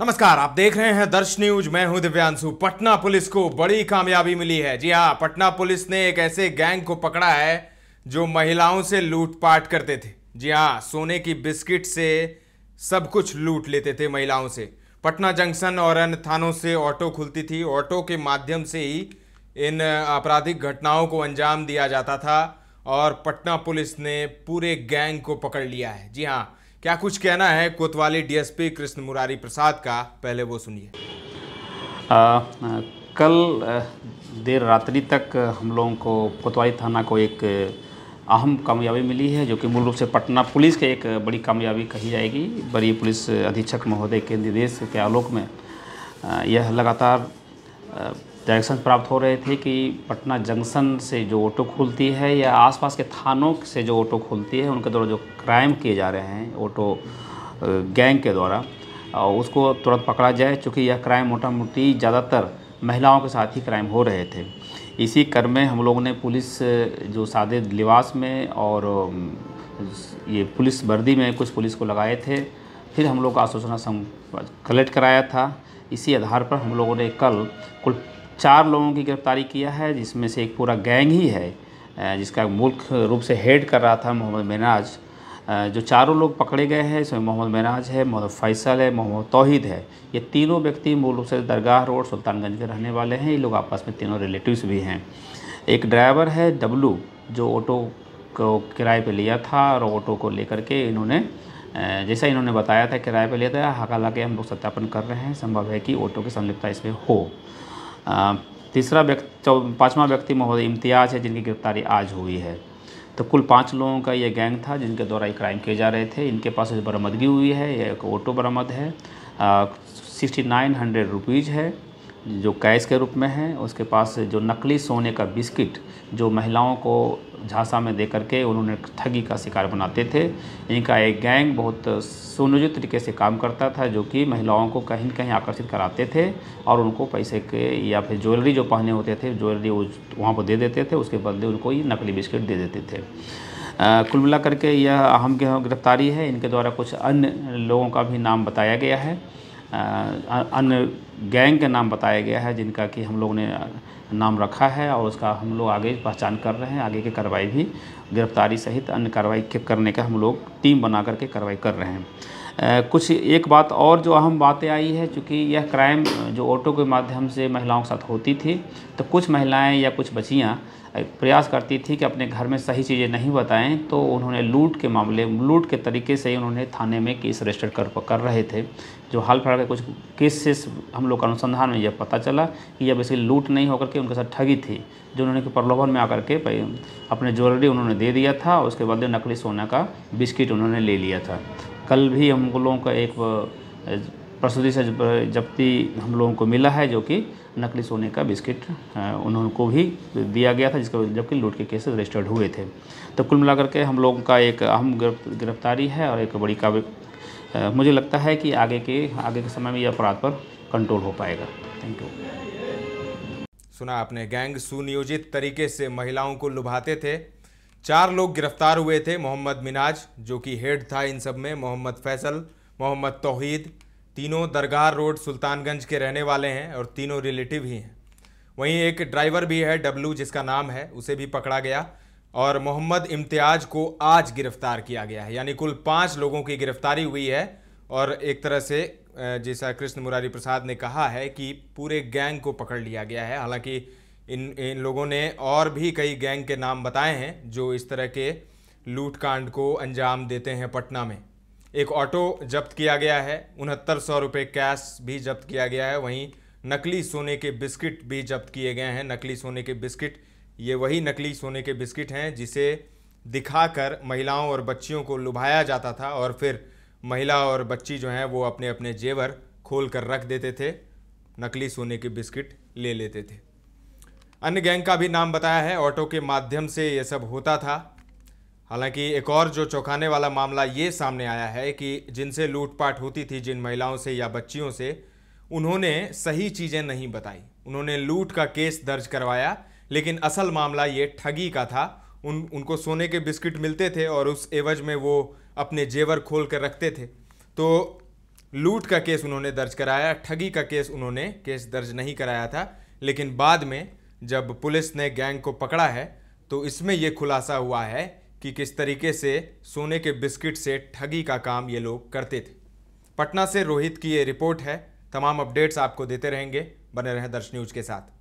नमस्कार आप देख रहे हैं दर्श न्यूज मैं हूं दिव्यांशु पटना पुलिस को बड़ी कामयाबी मिली है जी हां पटना पुलिस ने एक ऐसे गैंग को पकड़ा है जो महिलाओं से लूटपाट करते थे जी हां सोने की बिस्किट से सब कुछ लूट लेते थे महिलाओं से पटना जंक्शन और अन्य थानों से ऑटो खुलती थी ऑटो के माध्यम से ही इन आपराधिक घटनाओं को अंजाम दिया जाता था और पटना पुलिस ने पूरे गैंग को पकड़ लिया है जी हाँ क्या कुछ कहना है कोतवाली डीएसपी कृष्ण मुरारी प्रसाद का पहले वो सुनिए कल देर रात्रि तक हम लोगों को कोतवाली थाना को एक अहम कामयाबी मिली है जो कि मूल रूप से पटना पुलिस के एक बड़ी कामयाबी कही जाएगी बड़ी पुलिस अधीक्षक महोदय के निर्देश के आलोक में यह लगातार डायरेक्शन प्राप्त हो रहे थे कि पटना जंक्शन से जो ऑटो खुलती है या आसपास के थानों से जो ऑटो खुलती है उनके द्वारा जो क्राइम किए जा रहे हैं ऑटो गैंग के द्वारा उसको तुरंत पकड़ा जाए चूँकि यह क्राइम मोटा मोटी ज़्यादातर महिलाओं के साथ ही क्राइम हो रहे थे इसी क्रम में हम लोगों ने पुलिस जो सादे लिबास में और ये पुलिस वर्दी में कुछ पुलिस को लगाए थे फिर हम लोग का आसूचना कलेक्ट कराया था इसी आधार पर हम लोगों ने कल कुल चार लोगों की गिरफ्तारी किया है जिसमें से एक पूरा गैंग ही है जिसका मुल्क रूप से हेड कर रहा था मोहम्मद मेनाज जो चारों लोग पकड़े गए हैं इसमें मोहम्मद मेनाज है मोहम्मद फैसल है मोहम्मद तोहिद है ये तीनों व्यक्ति मूल रूप से दरगाह रोड सुल्तानगंज के रहने वाले हैं ये लोग आपस में तीनों रिलेटिव्स भी हैं एक ड्राइवर है डब्लू जो ऑटो को किराए पर लिया था और ऑटो को लेकर के इन्होंने जैसा इन्होंने बताया था किराए पर लिया था हालांकि हम लोग सत्यापन कर रहे हैं संभव है कि ऑटो की संलिप्तता इसमें हो तीसरा व्यक्ति पाँचवा व्यक्ति महोदय इम्तियाज़ है जिनकी गिरफ्तारी आज हुई है तो कुल पाँच लोगों का ये गैंग था जिनके द्वारा ये क्राइम किए जा रहे थे इनके पास बरामदगी हुई है एक ऑटो बरामद है सिक्सटी नाइन हंड्रेड रुपीज़ है जो कैश के रूप में है उसके पास जो नकली सोने का बिस्किट जो महिलाओं को झांसा में दे करके उन्होंने ठगी का शिकार बनाते थे इनका एक गैंग बहुत सुनियोजित तरीके से काम करता था जो कि महिलाओं को कहीं कहीं आकर्षित कराते थे और उनको पैसे के या फिर ज्वेलरी जो पहने होते थे ज्वेलरी वो वहाँ पर दे देते थे उसके बदले उनको ये नकली बिस्किट दे देते थे कुल मिला करके यह अहम गिरफ्तारी है इनके द्वारा कुछ अन्य लोगों का भी नाम बताया गया है अन्य गैंग का नाम बताया गया है जिनका कि हम लोग ने नाम रखा है और उसका हम लोग आगे पहचान कर रहे हैं आगे की कार्रवाई भी गिरफ्तारी सहित अन्य कार्रवाई करने का हम लोग टीम बना करके कार्रवाई कर रहे हैं आ, कुछ एक बात और जो अहम बातें आई है चूँकि यह क्राइम जो ऑटो के माध्यम से महिलाओं के साथ होती थी तो कुछ महिलाएं या कुछ बच्चियाँ प्रयास करती थी कि अपने घर में सही चीज़ें नहीं बताएं तो उन्होंने लूट के मामले लूट के तरीके से ही उन्होंने थाने में केस रजिस्टर कर कर रहे थे जो हाल फिलहाल के कुछ केसेस हम लोग अनुसंधान में यह पता चला कि यह बेसिकली लूट नहीं होकर के उनके साथ ठगी थी जो उन्होंने प्रलोभन में आकर के अपने ज्वेलरी उन्होंने दे दिया था उसके बाद नकली सोना का बिस्किट उन्होंने ले लिया था कल भी हम लोगों का एक प्रसूति से जब्ती हम लोगों को मिला है जो कि नकली सोने का बिस्किट उन्होंने को भी दिया गया था जिसका जबकि लूट के केसेस रजिस्टर्ड हुए थे तो कुल मिलाकर के हम लोगों का एक अहम गिरफ्तारी है और एक बड़ी काबिल मुझे लगता है कि आगे के आगे के समय में यह अपराध पर कंट्रोल हो पाएगा थैंक यू सुना आपने गैंग सुनियोजित तरीके से महिलाओं को लुभाते थे चार लोग गिरफ्तार हुए थे मोहम्मद मिनाज जो कि हेड था इन सब में मोहम्मद फैसल मोहम्मद तोहीद तीनों दरगाह रोड सुल्तानगंज के रहने वाले हैं और तीनों रिलेटिव ही हैं वहीं एक ड्राइवर भी है डब्लू जिसका नाम है उसे भी पकड़ा गया और मोहम्मद इम्तियाज को आज गिरफ्तार किया गया है यानी कुल पाँच लोगों की गिरफ्तारी हुई है और एक तरह से जैसा कृष्ण मुरारी प्रसाद ने कहा है कि पूरे गैंग को पकड़ लिया गया है हालांकि इन इन लोगों ने और भी कई गैंग के नाम बताए हैं जो इस तरह के लूटकांड को अंजाम देते हैं पटना में एक ऑटो जब्त किया गया है उनहत्तर सौ रुपये कैश भी जब्त किया गया है वहीं नकली सोने के बिस्किट भी जब्त किए गए हैं नकली सोने के बिस्किट ये वही नकली सोने के बिस्किट हैं जिसे दिखाकर महिलाओं और बच्चियों को लुभाया जाता था और फिर महिला और बच्ची जो हैं वो अपने अपने जेवर खोल कर रख देते थे नकली सोने के बिस्किट ले लेते थे अन्य गैंग का भी नाम बताया है ऑटो के माध्यम से ये सब होता था हालांकि एक और जो चौंकाने वाला मामला ये सामने आया है कि जिनसे लूटपाट होती थी जिन महिलाओं से या बच्चियों से उन्होंने सही चीज़ें नहीं बताई उन्होंने लूट का केस दर्ज करवाया लेकिन असल मामला ये ठगी का था उन उनको सोने के बिस्किट मिलते थे और उस एवज में वो अपने जेवर खोल कर रखते थे तो लूट का केस उन्होंने दर्ज कराया ठगी का केस उन्होंने केस दर्ज नहीं कराया था लेकिन बाद में जब पुलिस ने गैंग को पकड़ा है तो इसमें ये खुलासा हुआ है कि किस तरीके से सोने के बिस्किट से ठगी का काम ये लोग करते थे पटना से रोहित की ये रिपोर्ट है तमाम अपडेट्स आपको देते रहेंगे बने रहें दर्श न्यूज के साथ